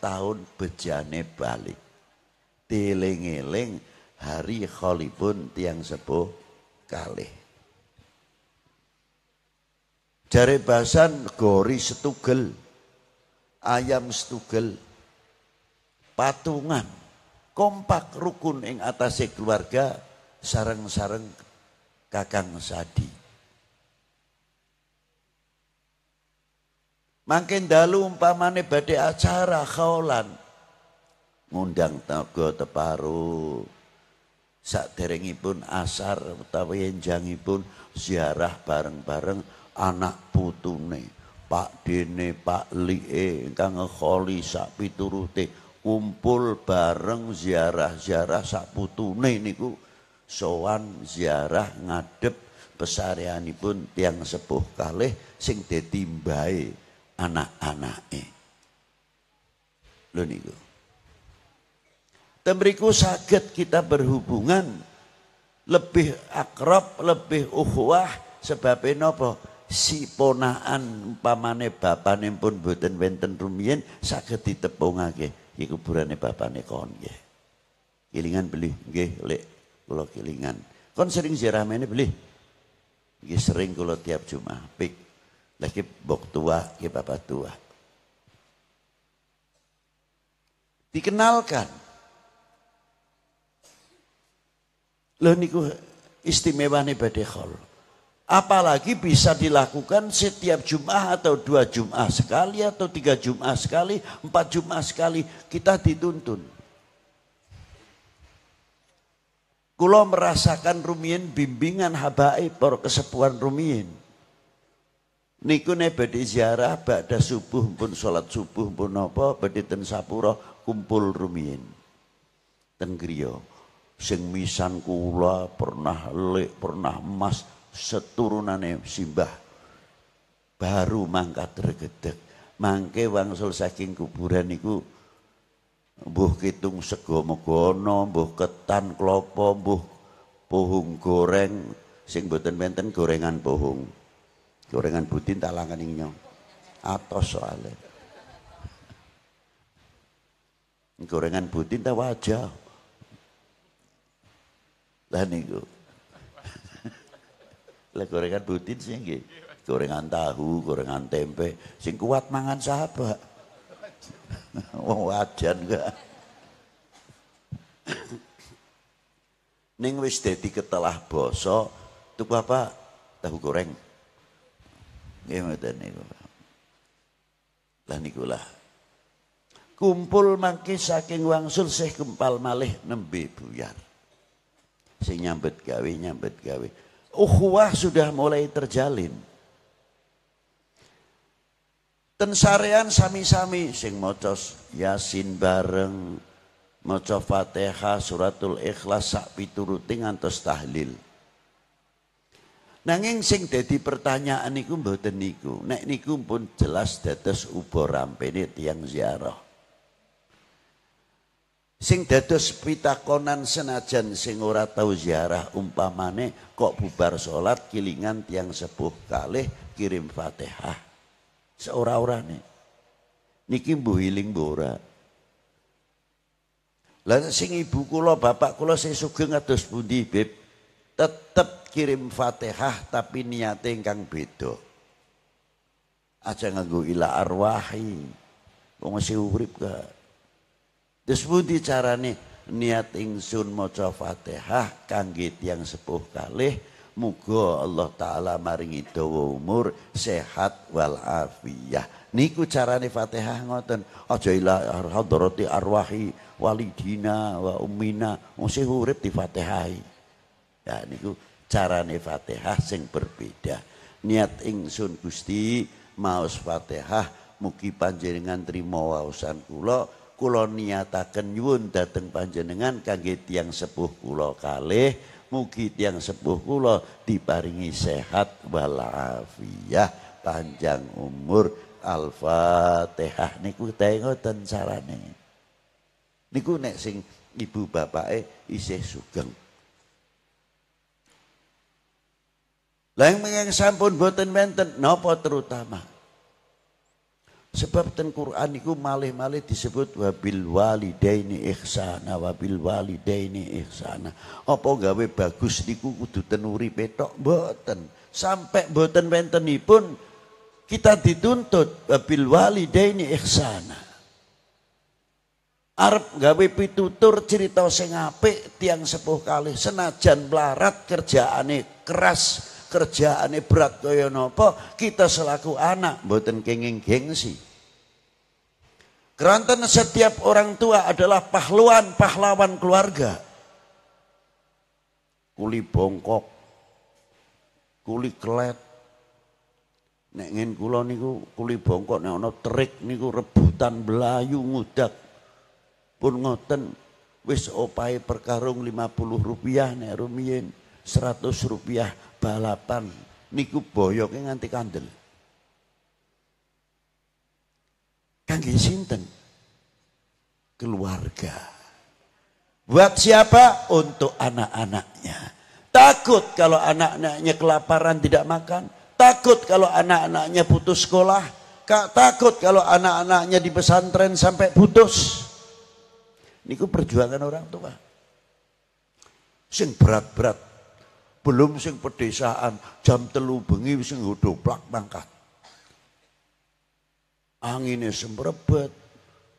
tahun bejane balik tiling iling hari kholipun tiang sepuh kalih jare basan gori setugel ayam setugel patungan kompak rukun ing atase keluarga sarang-sarang kakang sadi Makin dalu umpamane badai acara kaulan Ngundang tega teparu. Sak pun asar utawi pun ziarah bareng-bareng anak putune. Pak Dene, Pak Lie, ingkang ngekholi sak piturute kumpul bareng ziarah-ziarah sak putune niku sowan ziarah ngadep pesareanipun tiang sepuh kalih sing dadi anak lo Lo niku. Tembriku sakit kita berhubungan lebih akrab, lebih wah sebab napa? Si ponaan umpamane bapane pun boten wenten rumiyin sakit ditepungake iki kuburane bapane kon ye. Kilingan beli nggih lek kula kilingan. Kon sering ziarah mene beli. Nggih sering kula tiap Jumat. Pik lagi bok tua, ke ya bapak tua. Dikenalkan. Loh niku istimewa nih badekhol. Apalagi bisa dilakukan setiap Jum'ah atau dua Jum'ah sekali atau tiga Jum'ah sekali, empat Jum'ah sekali. Kita dituntun. Kulo merasakan rumien bimbingan habaib para kesepuan rumien. Niku ne badhe ziarah badhe subuh pun salat subuh pun apa badhe ten sapuro kumpul rumien Ten griya sing misan kula pernah lek pernah emas seturunane simbah baru mangkat tergedek, Mangke wangsul saking kuburan niku mbuh kitung sego megono, mbuh ketan klapa, mbuh pohung goreng sing boten benten gorengan pohung. Gorengan butin talangan ingnya. Atos soalnya. Gorengan butin tak wajah. Lah niku. Lah gorengan butin sih nggih. Gorengan tahu, gorengan tempe, sing kuat mangan sahabat. Wong wajan gak. Ning wis dadi ketelah basa, tuku apa? Tahu goreng. Gimana ya, niku. Lah niku lah. Kumpul mangke saking wangsul sih kempal malih nembe buyar. Sing nyambet gawe nyambet gawe. Ukhuwah sudah mulai terjalin. Ten sami-sami sing mocos Yasin bareng, maca Fatihah, suratul Ikhlas sak piturute ngantos tahlil. Nanging sing dadi pertanyaan niku mboten niku. Nek niku pun jelas dados ubo rampene tiang ziarah. Sing dados pitakonan senajan sing ora tau ziarah umpamane kok bubar salat kilingan tiang sepuh kalih kirim Fatihah. Seora-orane. Niki mbuh hiling mbuh ora. Lah sing ibu kula, bapak kula sing sugeng kados pundi, Beb? Tetep kirim Fatihah tapi niat ingkang beda. Aja nganggo ila arwahi. Wong masih urip ka. Terus cara nih niat ingsun maca Fatihah kanggit yang sepuh kalih muga Allah taala maringi dawa umur, sehat wal afiyah. Niku carane Fatihah ngoten. Aja ila hadrati arwahi walidina wa ummina. mesti urip di Fatihah. Ya niku carane Fatihah sing berbeda. Niat ingsun Gusti maos Fatihah mugi panjenengan trima waosan kulo kula niataken nyuwun dhateng panjenengan kaget yang sepuh kula kalih muki tiyang sepuh kula diparingi sehat walafiah panjang umur al-fatihah niku teh ngoten carane niku nek sing ibu bapake isih sugeng Lah yang sampun boten menten nopo terutama? Sebab ten Quran itu malih-malih disebut wabil wali walidaini ihsana wabil wali walidaini ihsana. Apa gawe bagus niku kudu ten uripe tok sampai Sampai mboten pun kita dituntut wabil wali walidaini ihsana. Arab gawe pitutur cerita sing apik tiang sepuh kali senajan melarat kerjaane keras kerjaane berat kaya napa kita selaku anak mboten kenging gengsi Keranten setiap orang tua adalah pahlawan pahlawan keluarga kuli bongkok kuli kelet nek ngin kula niku kuli bongkok nek ana terik niku rebutan belayu ngudak pun ngoten wis opahe perkarung 50 rupiah nek rumiyin 100 rupiah balapan niku yang nganti kandel. Kangge sinten? Keluarga. Buat siapa? Untuk anak-anaknya. Takut kalau anak-anaknya kelaparan tidak makan. Takut kalau anak-anaknya putus sekolah. Takut kalau anak-anaknya di pesantren sampai putus. Niku perjuangan orang tua. Sing berat-berat belum sing pedesaan jam telu bengi wis plak mangkat. anginnya semerbet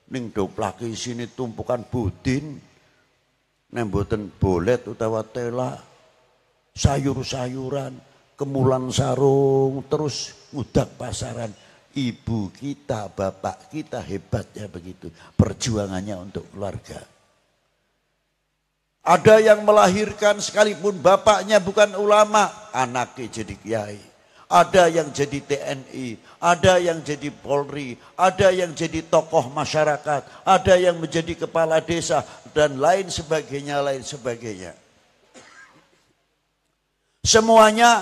ning doplake sini tumpukan budin nemboten bolet utawa tela sayur-sayuran kemulan sarung terus ngudak pasaran ibu kita bapak kita hebatnya begitu perjuangannya untuk keluarga ada yang melahirkan sekalipun bapaknya bukan ulama, anaknya jadi kiai. Ada yang jadi TNI, ada yang jadi Polri, ada yang jadi tokoh masyarakat, ada yang menjadi kepala desa, dan lain sebagainya, lain sebagainya. Semuanya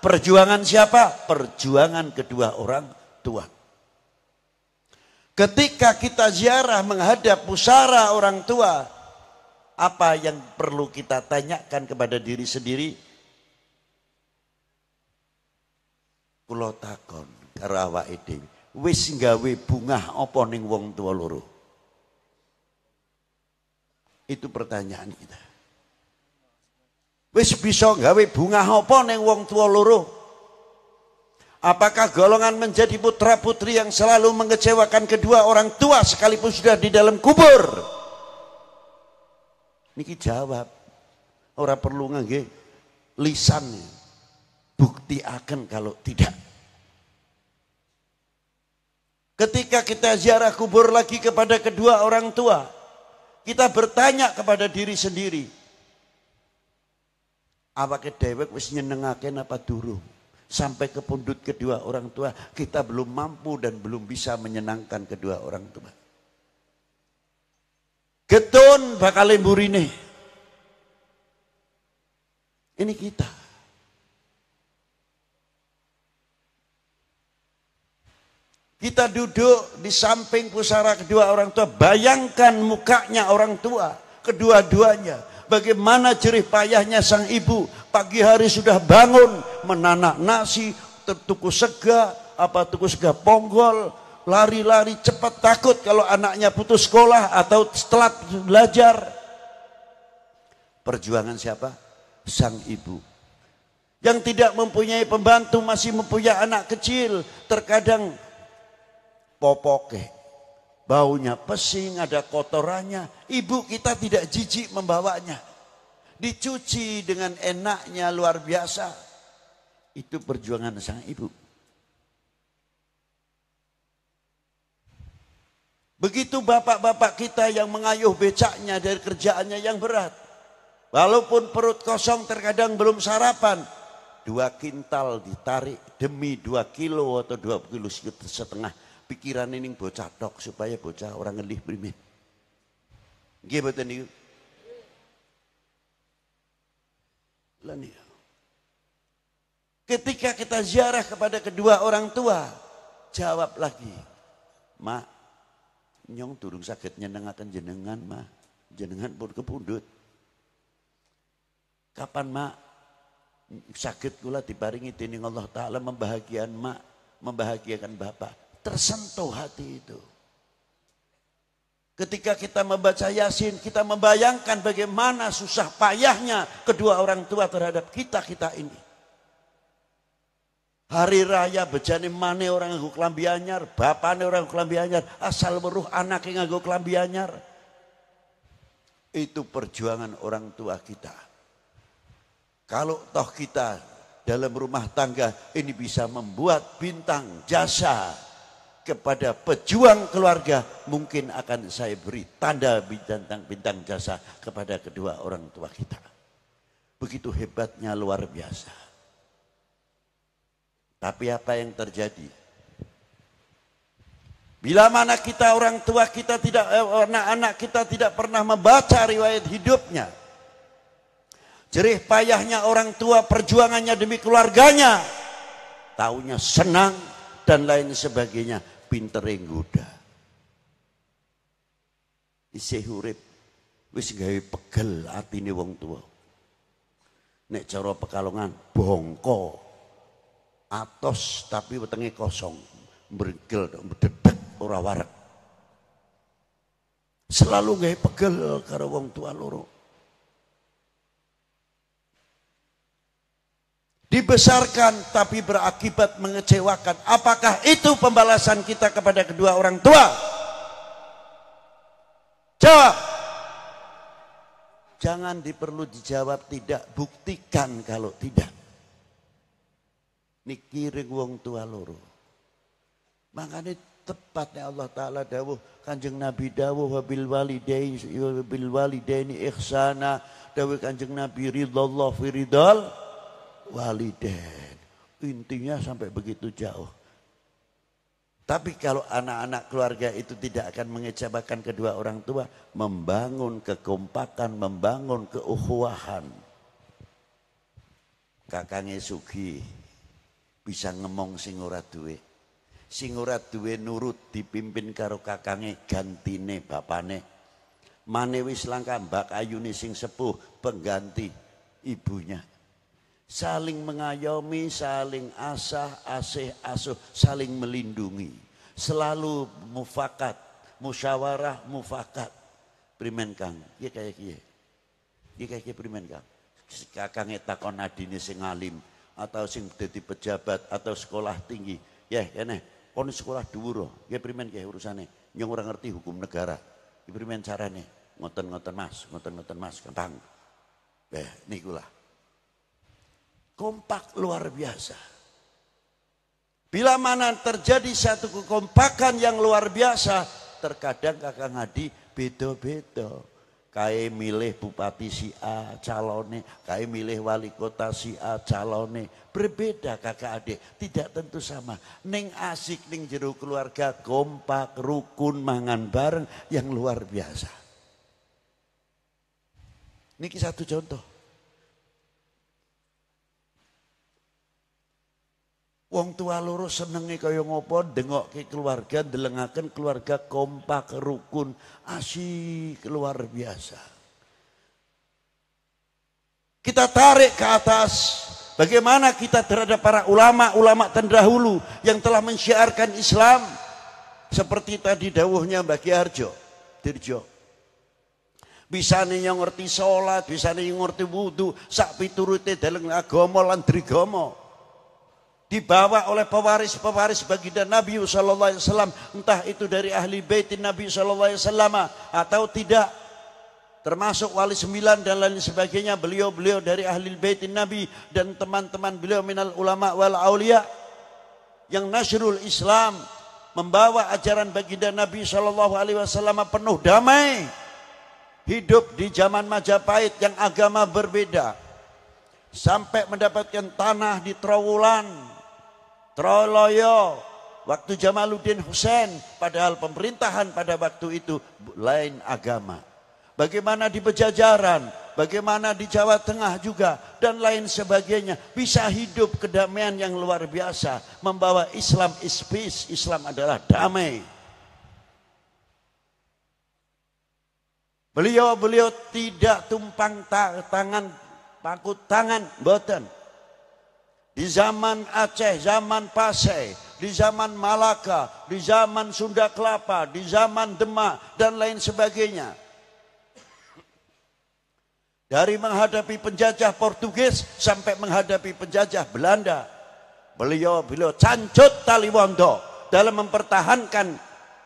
perjuangan siapa? Perjuangan kedua orang tua. Ketika kita ziarah menghadap pusara orang tua, apa yang perlu kita tanyakan kepada diri sendiri? Kulo takon karo awake dhewe. Wis gawe bunga apa ning wong tua loro? Itu pertanyaan kita. Wis bisa gawe bunga apa ning wong tua loro? Apakah golongan menjadi putra putri yang selalu mengecewakan kedua orang tua sekalipun sudah di dalam kubur? Niki jawab. orang perlu ngangge lisan. Bukti akan kalau tidak. Ketika kita ziarah kubur lagi kepada kedua orang tua, kita bertanya kepada diri sendiri. Apa kedewek wis nyenengake apa durung? Sampai ke pundut kedua orang tua, kita belum mampu dan belum bisa menyenangkan kedua orang tua. Getun bakal lemburine. Ini kita. Kita duduk di samping pusara kedua orang tua. Bayangkan mukanya orang tua. Kedua-duanya. Bagaimana jerih payahnya sang ibu. Pagi hari sudah bangun. Menanak nasi. Tertuku sega. Apa tuku sega ponggol lari-lari cepat takut kalau anaknya putus sekolah atau setelah belajar. Perjuangan siapa? Sang ibu. Yang tidak mempunyai pembantu masih mempunyai anak kecil. Terkadang popoke. Baunya pesing, ada kotorannya. Ibu kita tidak jijik membawanya. Dicuci dengan enaknya luar biasa. Itu perjuangan sang ibu. Begitu bapak-bapak kita yang mengayuh becaknya dari kerjaannya yang berat. Walaupun perut kosong terkadang belum sarapan. Dua kintal ditarik demi dua kilo atau dua kilo setengah. Pikiran ini bocah dok supaya bocah orang ngelih primin. Gak betul Lani. Ketika kita ziarah kepada kedua orang tua, jawab lagi, Mak, nyong durung sakit nyenengaken jenengan mah. Jenengan pun kepundut. Kapan mak sakit kula diparingi dening Allah taala membahagiakan mak, membahagiakan bapak. Tersentuh hati itu. Ketika kita membaca Yasin, kita membayangkan bagaimana susah payahnya kedua orang tua terhadap kita-kita ini. Hari raya bejane mane orang nganggo klambi anyar, bapane orang klambi anyar, asal anak yang nganggo klambi anyar. Itu perjuangan orang tua kita. Kalau toh kita dalam rumah tangga ini bisa membuat bintang jasa kepada pejuang keluarga mungkin akan saya beri tanda bintang bintang jasa kepada kedua orang tua kita. Begitu hebatnya luar biasa. Tapi apa yang terjadi? Bila mana kita orang tua kita tidak eh, anak-anak kita tidak pernah membaca riwayat hidupnya. Jerih payahnya orang tua, perjuangannya demi keluarganya. Taunya senang dan lain sebagainya, pinter guda. Isih urip wis gawe pegel atine wong tua. Nek cara Pekalongan bongko atos tapi wetenge kosong tok mbedhek ora wareg selalu gawe pegel karo wong tua loro dibesarkan tapi berakibat mengecewakan apakah itu pembalasan kita kepada kedua orang tua jawab jangan diperlu dijawab tidak buktikan kalau tidak nikiring wong tua loro. Makanya tepatnya Allah Ta'ala dawuh kanjeng Nabi dawuh wabil walidain wabil walidaini ikhsana dawuh kanjeng Nabi ridallah firidal walidain intinya sampai begitu jauh tapi kalau anak-anak keluarga itu tidak akan mengecewakan kedua orang tua membangun kekompakan membangun keuhuahan kakangnya Sugi bisa ngemong sing ora duwe. Sing ora duwe nurut dipimpin karo kakange gantine bapane. Mane wis langka Mbak Ayune sing sepuh pengganti ibunya. Saling mengayomi, saling asah, asih, asuh, saling melindungi. Selalu mufakat, musyawarah, mufakat. Primen Kang, iya kaya kiye. iya kaya primen Kang. Kakange takon adine sing alim, atau sing dadi pejabat atau sekolah tinggi ya kene kon sekolah dhuwur ya primen ya urusane nyong ora ngerti hukum negara Iki primen carane ngoten-ngoten Mas ngoten-ngoten Mas gampang. beh, niku lah. kompak luar biasa bila mana terjadi satu kekompakan yang luar biasa terkadang kakak ngadi beda-beda kae milih bupati si A calone, kae milih wali kota si A calone. Berbeda kakak adik, tidak tentu sama. Neng asik neng jeruk keluarga kompak, rukun, mangan bareng yang luar biasa. Ini satu contoh. Wong tua loro senenge kaya ngopo dengokke keluarga delengaken keluarga kompak rukun asyik luar biasa. Kita tarik ke atas bagaimana kita terhadap para ulama-ulama terdahulu yang telah mensyiarkan Islam seperti tadi dawuhnya bagi Harjo, Dirjo. Bisa nih yang ngerti sholat, bisa nih yang ngerti wudhu, sak piturute dalam agomo lan drigomo dibawa oleh pewaris-pewaris baginda Nabi sallallahu alaihi wasallam entah itu dari ahli baitin Nabi sallallahu alaihi wasallam atau tidak termasuk wali sembilan dan lain sebagainya beliau-beliau dari ahli baitin Nabi dan teman-teman beliau minal ulama wal aulia yang nasrul Islam membawa ajaran baginda Nabi sallallahu alaihi wasallam penuh damai hidup di zaman Majapahit yang agama berbeda sampai mendapatkan tanah di Trawulan Troloyo, waktu Jamaluddin Hussein, padahal pemerintahan pada waktu itu lain agama. Bagaimana di Pejajaran, bagaimana di Jawa Tengah juga, dan lain sebagainya. Bisa hidup kedamaian yang luar biasa, membawa Islam is peace, Islam adalah damai. Beliau-beliau tidak tumpang tangan, paku tangan, boten. Di zaman Aceh, zaman Pasai, di zaman Malaka, di zaman Sunda Kelapa, di zaman Demak, dan lain sebagainya. Dari menghadapi penjajah Portugis sampai menghadapi penjajah Belanda. Beliau, beliau cancut tali Taliwondo dalam mempertahankan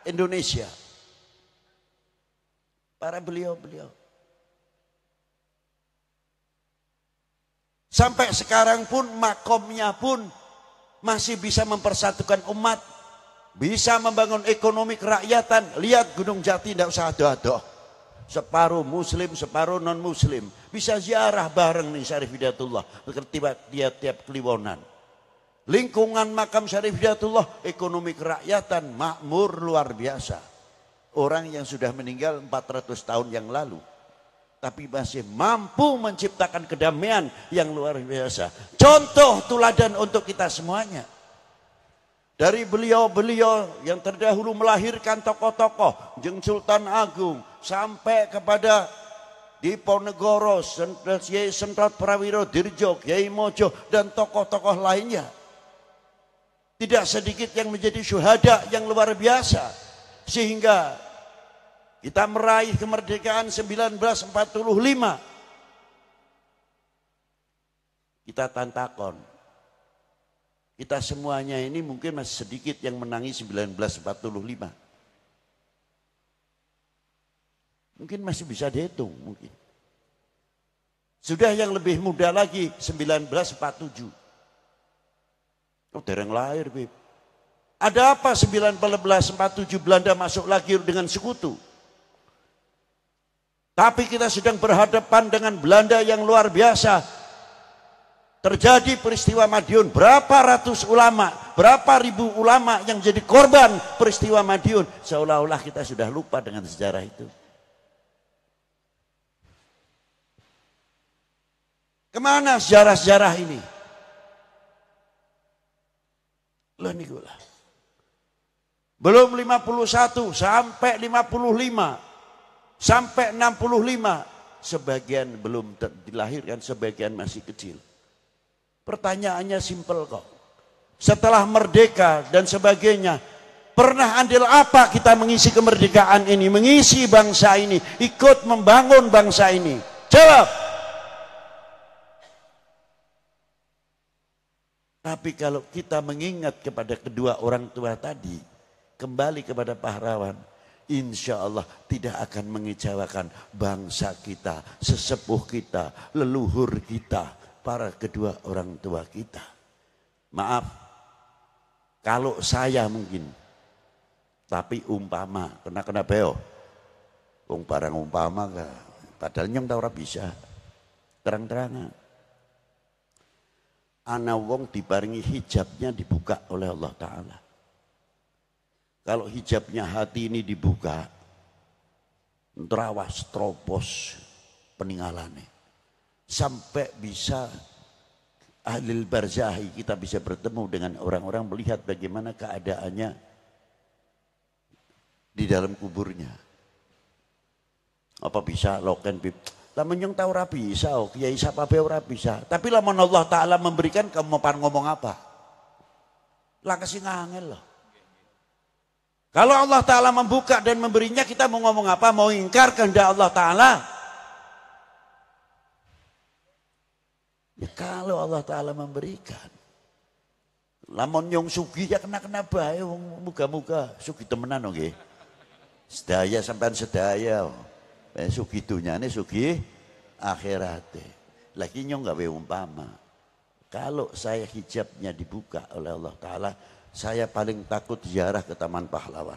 Indonesia. Para beliau-beliau. Sampai sekarang pun makomnya pun masih bisa mempersatukan umat. Bisa membangun ekonomi kerakyatan. Lihat Gunung Jati tidak usah ada-ada. Separuh muslim, separuh non-muslim. Bisa ziarah bareng nih Syarif Hidayatullah. Tiap-tiap keliwonan, Lingkungan makam Syarif Hidayatullah, ekonomi kerakyatan makmur luar biasa. Orang yang sudah meninggal 400 tahun yang lalu tapi masih mampu menciptakan kedamaian yang luar biasa. Contoh tuladan untuk kita semuanya. Dari beliau-beliau yang terdahulu melahirkan tokoh-tokoh, Jeng Sultan Agung, sampai kepada Diponegoro, Kiai Sentrat Prawiro Dirjo, Kiai Mojo, dan tokoh-tokoh lainnya. Tidak sedikit yang menjadi syuhada yang luar biasa. Sehingga kita meraih kemerdekaan 1945. Kita tantakon. Kita semuanya ini mungkin masih sedikit yang menangi 1945. Mungkin masih bisa dihitung mungkin. Sudah yang lebih muda lagi 1947. Oh dereng lahir Bib. Ada apa 1947 Belanda masuk lagi dengan sekutu? Tapi kita sedang berhadapan dengan Belanda yang luar biasa. Terjadi peristiwa Madiun, berapa ratus ulama, berapa ribu ulama yang jadi korban peristiwa Madiun. Seolah-olah kita sudah lupa dengan sejarah itu. Kemana sejarah-sejarah ini? Loh Belum 51 sampai 55 sampai 65 sebagian belum dilahirkan sebagian masih kecil pertanyaannya simpel kok setelah merdeka dan sebagainya pernah andil apa kita mengisi kemerdekaan ini mengisi bangsa ini ikut membangun bangsa ini jawab tapi kalau kita mengingat kepada kedua orang tua tadi kembali kepada pahlawan insya Allah tidak akan mengecewakan bangsa kita, sesepuh kita, leluhur kita, para kedua orang tua kita. Maaf, kalau saya mungkin, tapi umpama, kena kena beo, wong barang umpama, padahal nyong tau bisa, terang-terangan. Ana wong dibaringi hijabnya dibuka oleh Allah Ta'ala kalau hijabnya hati ini dibuka, terawas tropos peninggalannya. Sampai bisa ahlil barzahi kita bisa bertemu dengan orang-orang melihat bagaimana keadaannya di dalam kuburnya. Apa bisa loken pip? Lamun yang tahu rapi sao oh, kiai siapa beo rapi bisa. Tapi lamun Allah taala memberikan kamu pan ngomong apa? Lah kasih ngangel lah. Kalau Allah Ta'ala membuka dan memberinya, kita mau ngomong apa? Mau ingkar kehendak Allah Ta'ala? Ya kalau Allah Ta'ala memberikan. Lamun nyong sugi ya kena-kena bahaya, wong muka sugi temenan oke, Okay? Sedaya sampai sedaya. Eh, sugi ini sugi akhirat. Lagi nyong gak umpama. Kalau saya hijabnya dibuka oleh Allah Ta'ala, saya paling takut ziarah ke Taman Pahlawan.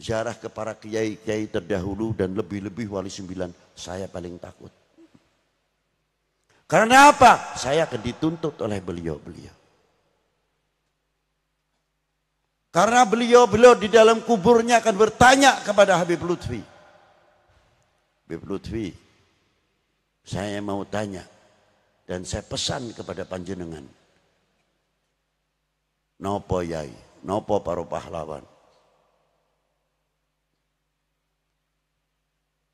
Ziarah ke para kiai-kiai terdahulu dan lebih-lebih wali sembilan, saya paling takut. Karena apa? Saya akan dituntut oleh beliau-beliau. Karena beliau-beliau di dalam kuburnya akan bertanya kepada Habib Lutfi. Habib Lutfi, saya mau tanya dan saya pesan kepada panjenengan Nopo yai, nopo para pahlawan.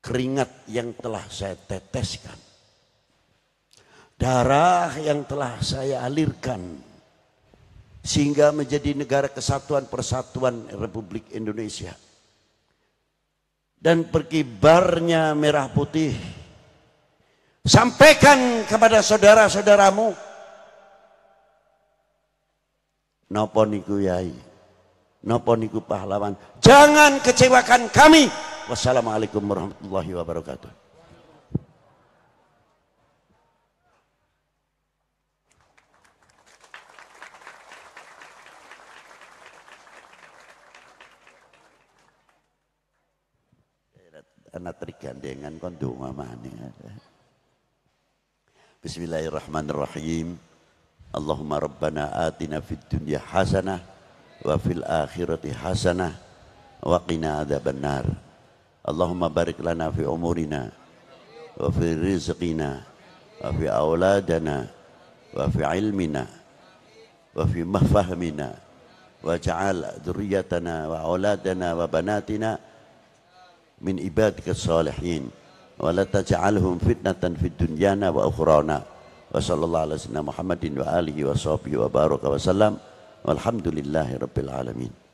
Keringat yang telah saya teteskan. Darah yang telah saya alirkan. Sehingga menjadi negara kesatuan persatuan Republik Indonesia. Dan berkibarnya merah putih. Sampaikan kepada saudara-saudaramu Nopo niku yai. Nopo niku pahlawan. Jangan kecewakan kami. Wassalamualaikum warahmatullahi wabarakatuh. Anak tergandengan kon donga maneh. Bismillahirrahmanirrahim. Allahumma rabbana atina fid dunya hasanah wa fil akhirati hasanah wa qina adzabannar. Allahumma barik lana fi umurina wa fi rizqina wa fi auladana wa fi ilmina wa fi mahfahmina wa ja'al dhurriyyatana wa auladana wa banatina min ibadika salihin wa la taj'alhum fitnatan fid dunyana wa ukhrana wa alaihi Muhammadin wa alihi wa sahbihi wa baraka wa sallam walhamdulillahi rabbil alamin